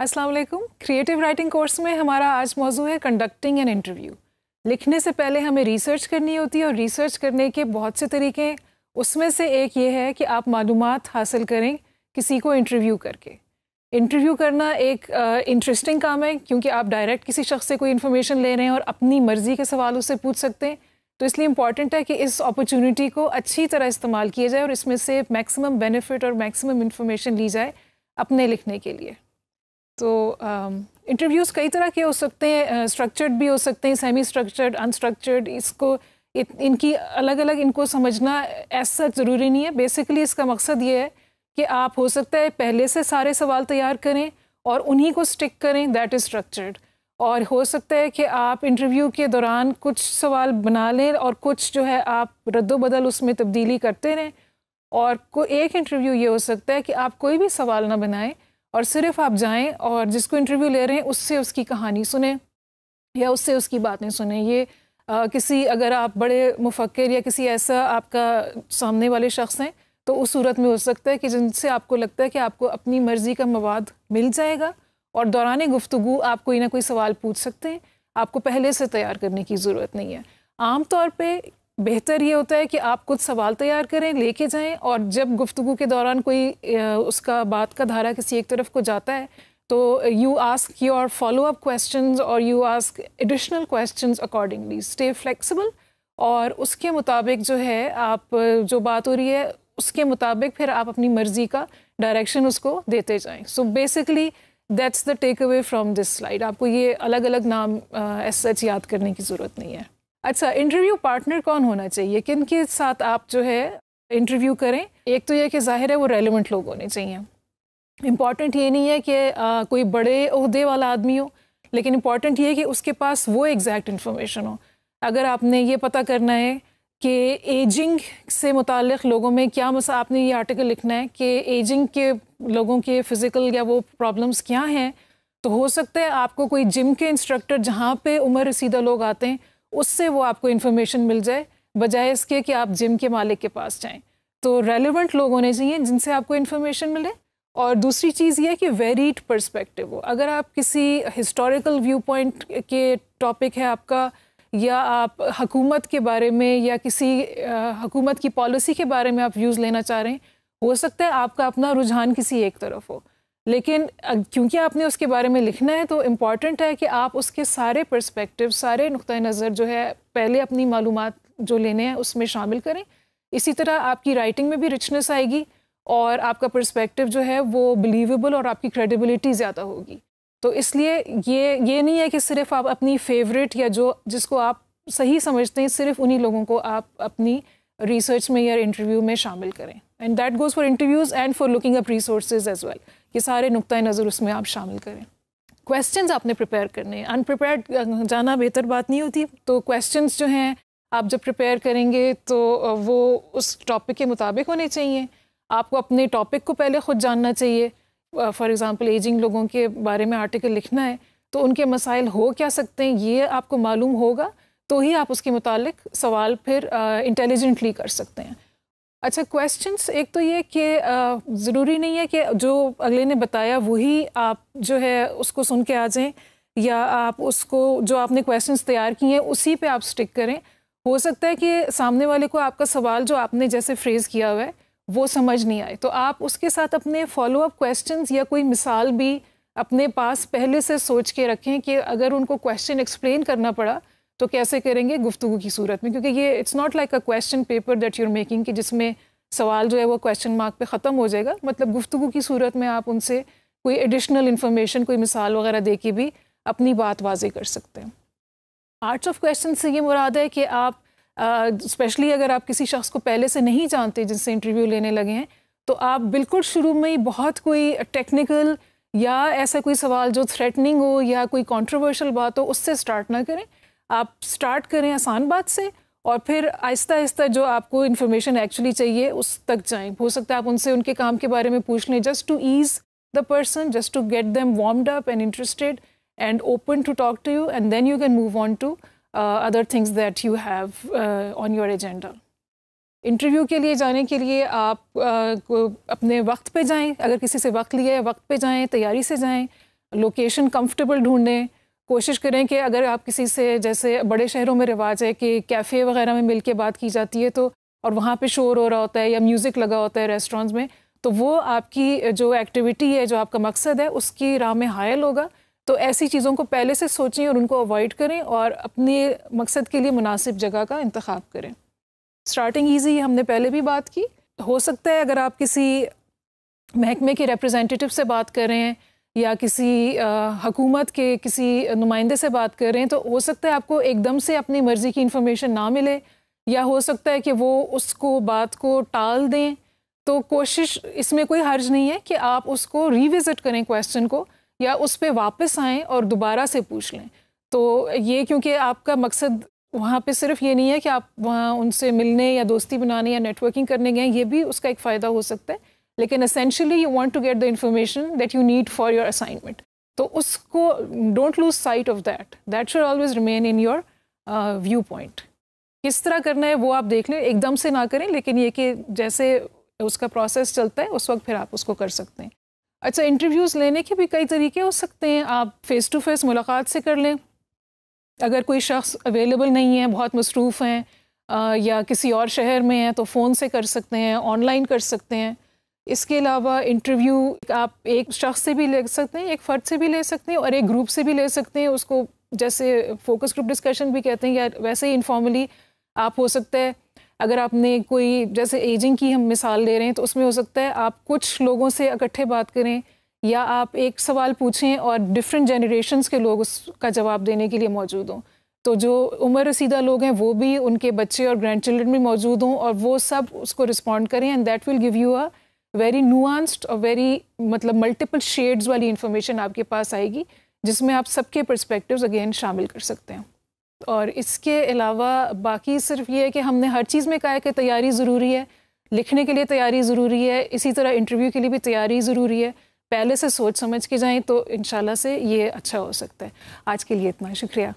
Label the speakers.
Speaker 1: अस्सलाम वालेकुम creative writing course में हमारा आज मौजू है कंडक्टिंग एन इंटरव्यू लिखने से पहले हमें रिसर्च करनी होती है और रिसर्च करने के बहुत से तरीके हैं उसमें से एक ये है कि आप मालूम हासिल करें किसी को इंटरव्यू करके इंटरव्यू करना एक इंटरेस्टिंग काम है क्योंकि आप डायरेक्ट किसी शख्स से कोई इन्फॉर्मेशन ले रहे हैं और अपनी मर्ज़ी के सवाल उससे पूछ सकते हैं तो इसलिए इम्पॉर्टेंट है कि इस अपॉर्चुनिटी को अच्छी तरह इस्तेमाल किया जाए और इसमें से मैक्सिमम बेनिफिट और मैक्सिमम इन्फॉर्मेशन ली जाए अपने लिखने के लिए तो इंटरव्यूज़ um, कई तरह के हो सकते हैं स्ट्रक्चर्ड uh, भी हो सकते हैं सेमी स्ट्रक्चर्ड अनस्ट्रक्चर्ड इसको इनकी अलग अलग इनको समझना ऐसा ज़रूरी नहीं है बेसिकली इसका मकसद ये है कि आप हो सकता है पहले से सारे सवाल तैयार करें और उन्हीं को स्टिक करें दैट इज़ स्ट्रक्चर्ड और हो सकता है कि आप इंटरव्यू के दौरान कुछ सवाल बना लें और कुछ जो है आप रद्द उसमें तब्दीली करते रहें और को एक इंटरव्यू ये हो सकता है कि आप कोई भी सवाल ना बनाएं और सिर्फ आप जाएं और जिसको इंटरव्यू ले रहे हैं उससे उसकी कहानी सुने या उससे उसकी बातें सुने ये आ, किसी अगर आप बड़े मुफक्र या किसी ऐसा आपका सामने वाले शख्स हैं तो उस सूरत में हो सकता है कि जिनसे आपको लगता है कि आपको अपनी मर्ज़ी का मवाद मिल जाएगा और दौरान गुफ्तु आप कोई ना कोई सवाल पूछ सकते हैं आपको पहले से तैयार करने की ज़रूरत नहीं है आम तौर पे बेहतर ये होता है कि आप कुछ सवाल तैयार करें लेके जाएं और जब गुफ्तु के दौरान कोई उसका बात का धारा किसी एक तरफ को जाता है तो you ask your follow up question और you ask additional question accordingly stay flexible और उसके मुताबिक जो है आप जो बात हो रही है उसके मुताबिक फिर आप अपनी मर्ज़ी का डायरेक्शन उसको देते जाएं so basically that's the take away from this slide आपको ये अलग अलग नाम uh, सच याद करने की ज़रूरत नहीं है अच्छा इंटरव्यू पार्टनर कौन होना चाहिए किन के साथ आप जो है इंटरव्यू करें एक तो यह कि जाहिर है वो रेलिवेंट लोग होने चाहिए इम्पॉर्टेंट ये नहीं है कि आ, कोई बड़े अहदे वाला आदमी हो लेकिन इम्पॉर्टेंट ये है कि उसके पास वो एग्जैक्ट इन्फॉर्मेशन हो अगर आपने ये पता करना है कि एजिंग से मुतक़ लोगों में क्या मसा आपने ये आर्टिकल लिखना है कि एजिंग के लोगों के फ़िज़िकल या वो प्रॉब्लम्स क्या हैं तो हो सकता है आपको कोई जिम के इंस्ट्रक्टर जहाँ पे उम्र रसीदा लोग आते हैं उससे वो आपको इन्फॉर्मेशन मिल जाए बजाय इसके कि आप जिम के मालिक के पास जाएं तो रेलिवेंट लोग होने चाहिए जिनसे आपको इन्फॉर्मेशन मिले और दूसरी चीज़ ये कि वेरीड पर्सपेक्टिव हो अगर आप किसी हिस्टोरिकल व्यू पॉइंट के टॉपिक है आपका या आप हकूमत के बारे में या किसी हकूमत की पॉलिसी के बारे में आप व्यूज़ लेना चाह रहे हैं हो सकता है आपका अपना रुझान किसी एक तरफ हो लेकिन क्योंकि आपने उसके बारे में लिखना है तो इम्पॉर्टेंट है कि आप उसके सारे पर्सपेक्टिव सारे नुक़ नज़र जो है पहले अपनी मालूम जो लेने हैं उसमें शामिल करें इसी तरह आपकी राइटिंग में भी रिचनेस आएगी और आपका पर्सपेक्टिव जो है वो बिलीवेबल और आपकी क्रेडिबिलिटी ज़्यादा होगी तो इसलिए ये ये नहीं है कि सिर्फ आप अपनी फेवरेट या जो जिसको आप सही समझते हैं सिर्फ उन्हीं लोगों को आप अपनी रिसर्च में या इंटरव्यू में शामिल करें and that goes for interviews and for looking up resource as well ये सारे नुक़ नज़र उसमें आप शामिल करें क्वेश्चन आपने प्रिपेयर करने हैं अनप्रिपेयर जाना बेहतर बात नहीं होती तो क्वेश्चन जो हैं आप जब प्रिपेयर करेंगे तो वो उस टॉपिक के मुताबिक होने चाहिए आपको अपने टॉपिक को पहले ख़ुद जानना चाहिए फॉर एग्ज़ाम्पल एजिंग लोगों के बारे में आर्टिकल लिखना है तो उनके मसाइल हो क्या सकते हैं ये आपको मालूम होगा तो ही आप उसके मुतालिक सवाल फिर इंटेलिजेंटली कर सकते हैं अच्छा क्वेश्चंस एक तो ये कि ज़रूरी नहीं है कि जो अगले ने बताया वही आप जो है उसको सुन के आ जाएं या आप उसको जो आपने क्वेश्चंस तैयार किए हैं उसी पे आप स्टिक करें हो सकता है कि सामने वाले को आपका सवाल जो आपने जैसे फ्रेज़ किया हुआ है वो समझ नहीं आए तो आप उसके साथ अपने फॉलोअप क्वेश्चन या कोई मिसाल भी अपने पास पहले से सोच के रखें कि अगर उनको क्वेश्चन एक्सप्लेन करना पड़ा तो कैसे करेंगे गुफ्तु की सूरत में क्योंकि ये it's not like a question paper that you're making कि जिसमें सवाल जो है वो क्वेश्चन मार्क पे ख़त्म हो जाएगा मतलब गुफ्तु की सूरत में आप उनसे कोई एडिशनल इन्फॉर्मेशन कोई मिसाल वगैरह दे के भी अपनी बात वाजे कर सकते हैं आर्ट्स ऑफ क्वेश्चन से ये मुराद है कि आप स्पेशली uh, अगर आप किसी शख्स को पहले से नहीं जानते जिनसे इंटरव्यू लेने लगे हैं तो आप बिल्कुल शुरू में ही बहुत कोई टेक्निकल या ऐसा कोई सवाल जो थ्रेटनिंग हो या कोई कंट्रोवर्शियल बात हो उससे स्टार्ट ना करें आप स्टार्ट करें आसान बात से और फिर आहिस्ता आहिस्ता जो आपको इन्फॉर्मेशन एक्चुअली चाहिए उस तक जाएं हो सकता है आप उनसे उनके काम के बारे में पूछ लें just to ease the person just to get them warmed up and interested and open to talk to you and then you can move on to other things that you have on your agenda interview के लिए जाने के लिए आप uh, अपने वक्त पे जाएं अगर किसी से वक्त लिया है वक्त पे जाएं तैयारी से जाएं लोकेशन कंफर्टेबल ढूंढें कोशिश करें कि अगर आप किसी से जैसे बड़े शहरों में रिवाज है कि कैफ़े वगैरह में मिल के बात की जाती है तो और वहाँ पे शोर हो रहा होता है या म्यूज़िक लगा होता है रेस्टोरेंट्स में तो वो आपकी जो एक्टिविटी है जो आपका मकसद है उसकी राह में हायल होगा तो ऐसी चीज़ों को पहले से सोचें और उनको अवॉइड करें और अपने मकसद के लिए मुनासिब जगह का इंतखब करें स्टार्टिंग ईजी हमने पहले भी बात की हो सकता है अगर आप किसी महकमे के रिप्रजेंटेटिव से बात कर रहे हैं या किसी हकूमत के किसी नुमाइंदे से बात कर रहे हैं तो हो सकता है आपको एकदम से अपनी मर्ज़ी की इन्फॉर्मेशन ना मिले या हो सकता है कि वो उसको बात को टाल दें तो कोशिश इसमें कोई हर्ज नहीं है कि आप उसको रिविज़िट करें क्वेश्चन को या उस पर वापस आएँ और दोबारा से पूछ लें तो ये क्योंकि आपका मकसद वहाँ पे सिर्फ ये नहीं है कि आप वहाँ उनसे मिलने या दोस्ती बनाने या नेटवर्किंग करने गए ये भी उसका एक फ़ायदा हो सकता है लेकिन essentially you want to get the information that you need for your assignment तो उसको don't lose sight of that that should always remain in your viewpoint किस तरह करना है वो आप देख लें एकदम से ना करें लेकिन ये कि जैसे उसका प्रोसेस चलता है उस वक्त फिर आप उसको कर सकते हैं अच्छा इंटरव्यूज़ लेने के भी कई तरीके हो सकते हैं आप फ़ेस टू फेस मुलाकात से कर लें अगर कोई शख्स अवेलेबल नहीं है बहुत मसरूफ़ हैं uh, या किसी और शहर में हैं तो फ़ोन से कर सकते हैं ऑनलाइन कर सकते हैं इसके अलावा इंटरव्यू आप एक शख्स से भी ले सकते हैं एक फ़र्द से भी ले सकते हैं और एक ग्रुप से भी ले सकते हैं उसको जैसे फोकस ग्रुप डिस्कशन भी कहते हैं या वैसे ही इनफॉर्मली आप हो सकता है अगर आपने कोई जैसे एजिंग की हम मिसाल ले रहे हैं तो उसमें हो सकता है आप कुछ लोगों से इकट्ठे बात करें या आप एक सवाल पूछें और डिफरेंट जनरेशन के लोग उसका जवाब देने के लिए मौजूद हों तो जो उम्र रसीदा लोग हैं वो भी उनके बच्चे और ग्रैंड चिल्ड्रन भी मौजूद हों और वो सब उसको रिस्पॉन्ड करें and that will give you a very nuanced और वेरी मतलब मल्टीपल शेड्स वाली इन्फॉर्मेशन आपके पास आएगी जिसमें आप सबके परस्पेक्टिव अगेन शामिल कर सकते हैं और इसके अलावा बाकी सिर्फ ये है कि हमने हर चीज़ में कहा है कि तैयारी ज़रूरी है लिखने के लिए तैयारी ज़रूरी है इसी तरह इंटरव्यू के लिए भी तैयारी ज़रूरी है पहले से सोच समझ के जाएं तो इन से ये अच्छा हो सकता है आज के लिए इतना शुक्रिया